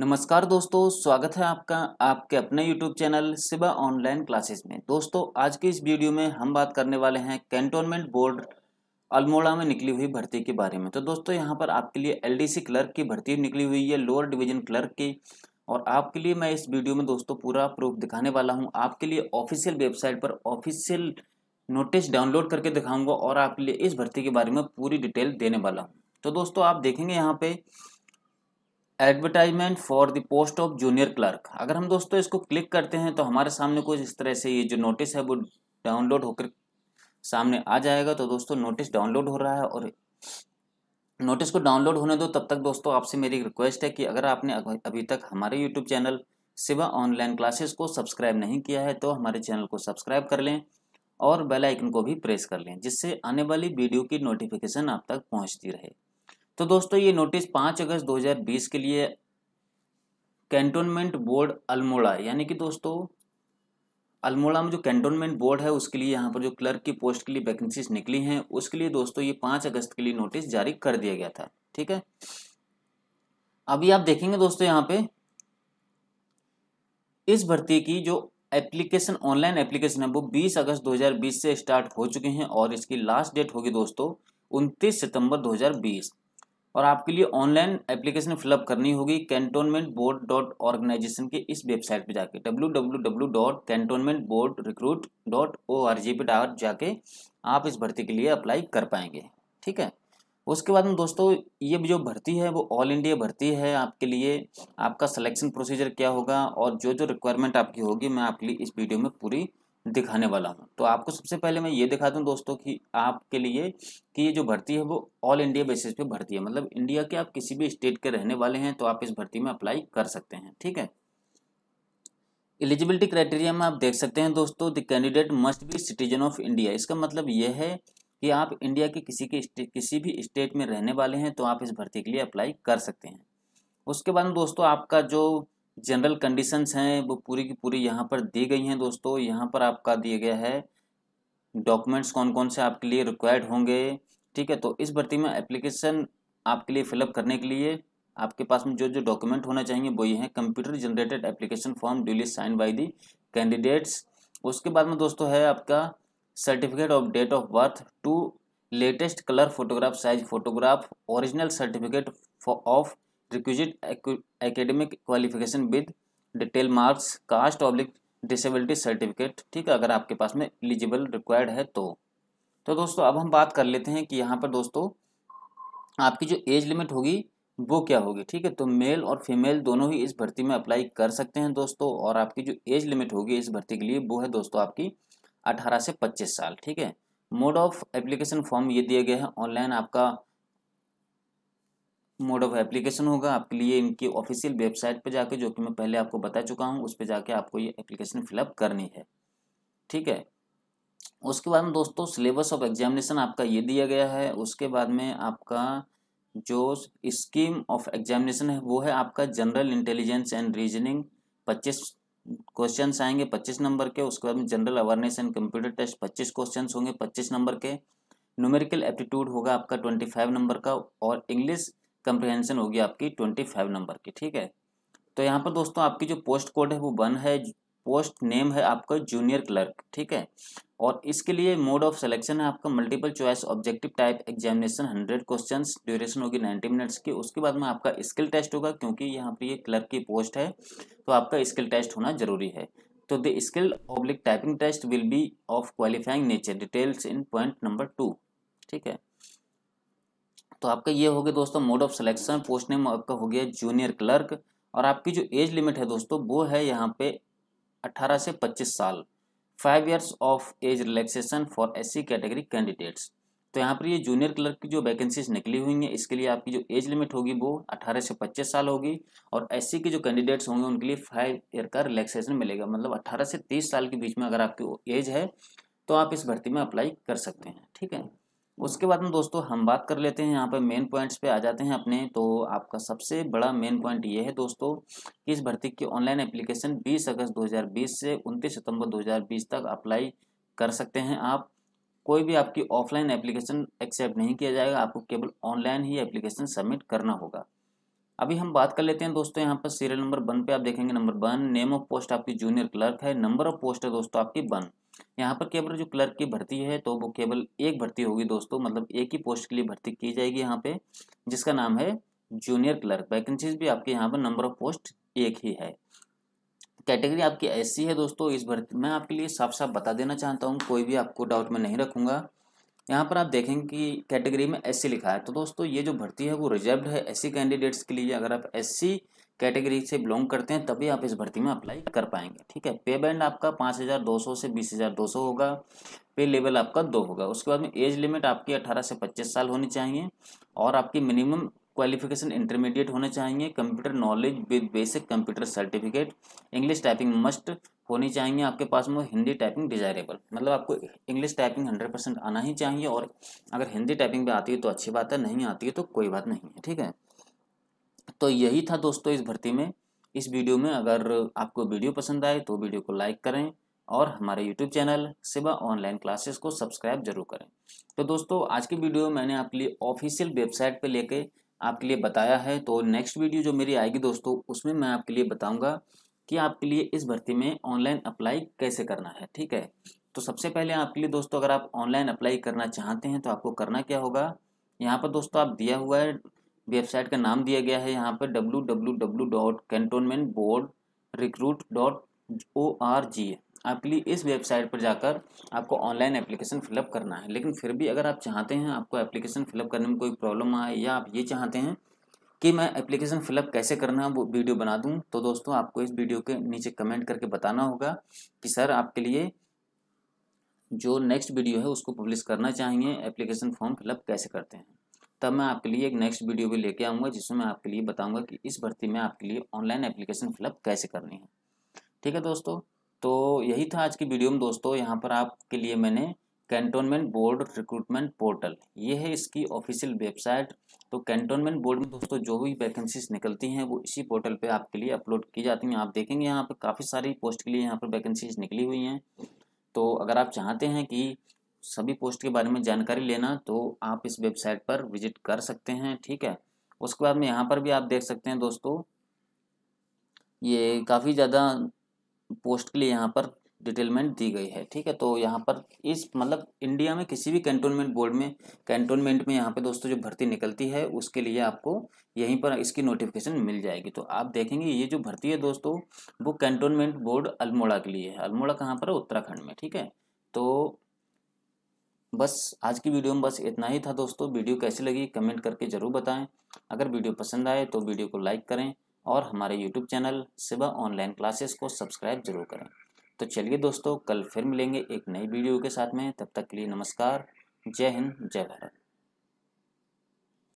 नमस्कार दोस्तों स्वागत है आपका आपके अपने YouTube channel Siba online classes में दोस्तों आज के इस वीडियो में हम बात करने वाले हैं कैंटोनमेंट बोर्ड अल्मोड़ा में निकली हुई भर्ती के बारे में तो दोस्तों यहां पर आपके लिए एलडीसी क्लर्क की भर्ती निकली हुई है लोअर डिवीजन क्लर्क की और आपके लिए मैं इस वीडियो में दोस्तों पूरा प्रूफ दिखाने वाला हूँ आपके लिए ऑफिशियल वेबसाइट पर ऑफिशियल नोटिस डाउनलोड करके दिखाऊंगा और आपके लिए इस भर्ती के बारे में पूरी डिटेल देने वाला हूँ तो दोस्तों आप देखेंगे यहाँ पे advertisement for the post of junior clerk अगर हम दोस्तों इसको क्लिक करते हैं तो हमारे सामने कुछ इस तरह से ये जो नोटिस है वो डाउनलोड होकर सामने आ जाएगा तो दोस्तों नोटिस डाउनलोड हो रहा है और नोटिस को डाउनलोड होने दो तब तक दोस्तों आपसे मेरी रिक्वेस्ट है कि अगर आपने अभी तक हमारे YouTube channel Siva online classes को सब्सक्राइब नहीं किया है तो हमारे चैनल को सब्सक्राइब कर लें और बेल आइकन को भी प्रेस कर लें जिससे आने वाली वीडियो की नोटिफिकेशन आप तक पहुंचती रहे तो दोस्तों ये नोटिस पांच अगस्त 2020 के लिए कैंटोनमेंट बोर्ड अल्मोड़ा यानी कि दोस्तों अल्मोड़ा में जो कैंटोनमेंट बोर्ड है उसके लिए यहाँ पर जो क्लर्क की पोस्ट के लिए वैकेंसीज निकली हैं उसके लिए दोस्तों ये पांच अगस्त के लिए नोटिस जारी कर दिया गया था ठीक है अभी आप देखेंगे दोस्तों यहाँ पे इस भर्ती की जो एप्लीकेशन ऑनलाइन एप्लीकेशन है वो बीस अगस्त दो से स्टार्ट हो चुके हैं और इसकी लास्ट डेट होगी दोस्तों उनतीस सितंबर 2020 और आपके लिए ऑनलाइन एप्लीकेशन फिलअप करनी होगी कैंटोनमेंट बोर्ड डॉट ऑर्गेनाइजेशन के इस वेबसाइट पे जाके W W W dot cantonment board recruit dot O R G पे डॉट जाके आप इस भर्ती के लिए अप्लाई कर पाएंगे ठीक है उसके बाद में दोस्तों ये जो भर्ती है वो ऑल इंडिया भर्ती है आपके लिए आपका सिलेक्शन प्रोसीजर क्या होगा और जो जो रिक्वायरमेंट आपकी होगी मैं आपके लिए इस वीडियो में पूरी दिखाने वाला हूँ तो आपको सबसे पहले मैं ये दिखा दूँ दोस्तों कि आपके लिए कि ये जो भर्ती है वो ऑल इंडिया बेसिस पे भर्ती है मतलब इंडिया के आप किसी भी स्टेट के रहने वाले हैं तो आप इस भर्ती में अप्लाई कर सकते हैं ठीक है एलिजिबिलिटी क्राइटेरिया में आप देख सकते हैं दोस्तों the candidate must be citizen of India इसका मतलब यह है कि आप इंडिया के किसी के किसी भी स्टेट में रहने वाले हैं तो आप इस भर्ती के लिए अप्लाई कर सकते हैं उसके बाद दोस्तों आपका जो जनरल कंडीशंस हैं वो पूरी की पूरी यहाँ पर दी गई हैं दोस्तों यहाँ पर आपका दिया गया है डॉक्यूमेंट्स कौन कौन से आपके लिए रिक्वायर्ड होंगे ठीक है तो इस भर्ती में एप्लीकेशन आपके लिए फिलअप करने के लिए आपके पास में जो जो डॉक्यूमेंट होना चाहिए वो ये हैं computer generated application form duly sign by the candidates उसके बाद में दोस्तों है आपका certificate of date of birth two latest colour photograph size photograph original certificate of requisite academic qualification with detail marks caste oblique disability certificate ठीक है अगर आपके पास में एलिजिबल रिक्वायर्ड है तो तो दोस्तों अब हम बात कर लेते हैं कि यहाँ पर दोस्तों आपकी जो एज लिमिट होगी वो क्या होगी ठीक है तो मेल और फीमेल दोनों ही इस भर्ती में अप्लाई कर सकते हैं दोस्तों और आपकी जो एज लिमिट होगी इस भर्ती के लिए वो है दोस्तों आपकी अठारह से पच्चीस साल ठीक है मोड ऑफ एप्लीकेशन फॉर्म ये दिए गए हैं ऑनलाइन आपका मोड ऑफ एप्लीकेशन होगा आपके लिए इनकी ऑफिशियल वेबसाइट पर जाके जो कि मैं पहले आपको बता चुका हूँ उस पर जाके आपको ये एप्लीकेशन फिलअप करनी है ठीक है उसके बाद में दोस्तों सिलेबस ऑफ एग्जामिनेशन आपका ये दिया गया है उसके बाद में आपका जो स्कीम ऑफ एग्जामिनेशन है वो है आपका जनरल इंटेलिजेंस एंड रीजनिंग पच्चीस क्वेश्चन आएंगे पच्चीस नंबर के उसके बाद में general awareness and computer test पच्चीस क्वेश्चन होंगे पच्चीस नंबर के न्यूमेरिकल एप्टीट्यूड होगा आपका ट्वेंटी फाइव नंबर का और इंग्लिश कंप्रहेंशन होगी आपकी ट्वेंटी फाइव नंबर की ठीक है तो यहाँ पर दोस्तों आपकी जो पोस्ट कोड है वो वन है पोस्ट नेम है आपका जूनियर क्लर्क ठीक है और इसके लिए मोड ऑफ सिलेक्शन है आपका multiple choice objective type examination hundred question duration होगी नाइन्टी मिनट्स की उसके बाद में आपका स्किल टेस्ट होगा क्योंकि यहाँ पर ये क्लर्क की पोस्ट है तो आपका स्किल टेस्ट होना जरूरी है तो the skill oblique typing test will be of qualifying nature details in point number two ठीक है तो आपका ये हो गया दोस्तों mode of selection post name आपका हो गया जूनियर क्लर्क और आपकी जो एज लिमिट है दोस्तों वो है यहाँ पे 18 से 25 साल five years of age relaxation for S category candidates तो यहाँ पर ये जूनियर क्लर्क की जो वैकेंसीज निकली हुई हैं इसके लिए आपकी जो एज लिमिट होगी वो 18 से 25 साल होगी और एस के जो कैंडिडेट्स होंगे उनके लिए फाइव ईयर का रिलैक्सेशन मिलेगा मतलब 18 से 30 साल के बीच में अगर आपकी एज है तो आप इस भर्ती में अप्लाई कर सकते हैं ठीक है उसके बाद में दोस्तों हम बात कर लेते हैं यहाँ पर मेन पॉइंट्स पे आ जाते हैं अपने तो आपका सबसे बड़ा मेन पॉइंट ये है दोस्तों कि इस भर्ती की ऑनलाइन एप्लीकेशन 20 अगस्त 2020 से 29 सितंबर 2020 तक अप्लाई कर सकते हैं आप कोई भी आपकी ऑफलाइन एप्लीकेशन एक्सेप्ट नहीं किया जाएगा आपको केवल ऑनलाइन ही एप्लीकेशन सबमिट करना होगा अभी हम बात कर लेते हैं दोस्तों यहाँ पर सीरियल नंबर वन पे आप देखेंगे number one name of post आपकी जूनियर क्लर्क है नंबर ऑफ पोस्ट है दोस्तों आपकी वन यहाँ पर केवल जो क्लर्क की भर्ती है तो वो केवल एक भर्ती होगी दोस्तों मतलब एक ही पोस्ट के लिए भर्ती की जाएगी यहाँ पे जिसका नाम है जूनियर क्लर्क वैकेंसीज भी आपके यहाँ पर नंबर ऑफ पोस्ट एक ही है कैटेगरी आपकी ऐसी है दोस्तों इस भर्ती मैं आपके लिए साफ साफ बता देना चाहता हूँ कोई भी आपको डाउट में नहीं रखूंगा यहाँ पर आप देखेंगे कि कैटेगरी में एस लिखा है तो दोस्तों ये जो भर्ती है वो रिजर्व है एस कैंडिडेट्स के लिए अगर आप एस कैटेगरी से बिलोंग करते हैं तभी आप इस भर्ती में अप्लाई कर पाएंगे ठीक है पे बैंड आपका पाँच हज़ार दो सौ से बीस हज़ार दो सौ होगा पे लेवल आपका दो होगा उसके बाद में एज लिमिट आपकी अट्ठारह से पच्चीस साल होनी चाहिए और आपकी मिनिमम क्वालिफिकेशन इंटरमीडिएट होने चाहिए computer knowledge with basic computer certificate English typing must होनी चाहिए आपके पास में हिंदी टाइपिंग डिजायरेबल मतलब आपको इंग्लिश टाइपिंग हंड्रेड परसेंट आना ही चाहिए और अगर हिंदी टाइपिंग भी आती है तो अच्छी बात है नहीं आती है तो कोई बात नहीं है ठीक है तो यही था दोस्तों इस भर्ती में इस वीडियो में अगर आपको वीडियो पसंद आए तो वीडियो को लाइक करें और हमारे YouTube channel Siva online classes को सब्सक्राइब जरूर करें तो दोस्तों आज की वीडियो मैंने आपके लिए ऑफिशियल वेबसाइट पर लेके आपके लिए बताया है तो नेक्स्ट वीडियो जो मेरी आएगी दोस्तों उसमें मैं आपके लिए बताऊंगा कि आपके लिए इस भर्ती में ऑनलाइन अप्लाई कैसे करना है ठीक है तो सबसे पहले आपके लिए दोस्तों अगर आप ऑनलाइन अप्लाई करना चाहते हैं तो आपको करना क्या होगा यहाँ पर दोस्तों आप दिया हुआ है वेबसाइट का नाम दिया गया है यहाँ पर W W W dot cantonment board recruit dot O R G आपके लिए इस वेबसाइट पर जाकर आपको ऑनलाइन एप्लीकेशन फिलअप करना है लेकिन फिर भी अगर आप चाहते हैं आपको एप्लीकेशन फिलअप करने में कोई प्रॉब्लम आए या आप ये चाहते हैं कि मैं एप्लीकेशन फिलअप कैसे करना है वो वीडियो बना दूँ तो दोस्तों आपको इस वीडियो के नीचे कमेंट करके बताना होगा कि सर आपके लिए जो नेक्स्ट वीडियो है उसको पब्लिश करना चाहिए एप्लीकेशन फॉर्म फिलअप कैसे करते हैं तब मैं आपके लिए एक नेक्स्ट वीडियो भी लेके आऊँगा जिसमें मैं आपके लिए बताऊँगा कि इस भर्ती में आपके लिए ऑनलाइन एप्लीकेशन फिलअप कैसे करनी है ठीक है दोस्तों तो यही था आज की वीडियो में दोस्तों यहाँ पर आपके लिए मैंने कैंटोनमेंट बोर्ड रिक्रूटमेंट पोर्टल ये है इसकी ऑफिशियल वेबसाइट तो कैंटोनमेंट बोर्ड में दोस्तों जो भी वैकेंसीज निकलती हैं वो इसी पोर्टल पे आपके लिए अपलोड की जाती हैं आप देखेंगे यहाँ पर काफ़ी सारी पोस्ट के लिए यहाँ पर वैकेंसीज निकली हुई हैं तो अगर आप चाहते हैं कि सभी पोस्ट के बारे में जानकारी लेना तो आप इस वेबसाइट पर विजिट कर सकते हैं ठीक है उसके बाद में यहाँ पर भी आप देख सकते हैं दोस्तों ये काफ़ी ज़्यादा पोस्ट के लिए यहाँ पर डिटेलमेंट दी गई है ठीक है तो यहाँ पर इस मतलब इंडिया में किसी भी कैंटोनमेंट बोर्ड में कैंटोनमेंट में यहाँ पे दोस्तों जो भर्ती निकलती है उसके लिए आपको यहीं पर इसकी नोटिफिकेशन मिल जाएगी तो आप देखेंगे ये जो भर्ती है दोस्तों वो कैंटोनमेंट बोर्ड अल्मोड़ा के लिए है अल्मोड़ा कहाँ पर है उत्तराखंड में ठीक है तो बस आज की वीडियो में बस इतना ही था दोस्तों वीडियो कैसी लगी कमेंट करके ज़रूर बताएं अगर वीडियो पसंद आए तो वीडियो को लाइक करें और हमारे YouTube channel Siba online classes को सब्सक्राइब जरूर करें तो चलिए दोस्तों कल फिर मिलेंगे एक नई वीडियो के साथ में तब तक के लिए नमस्कार जय हिंद जय भारत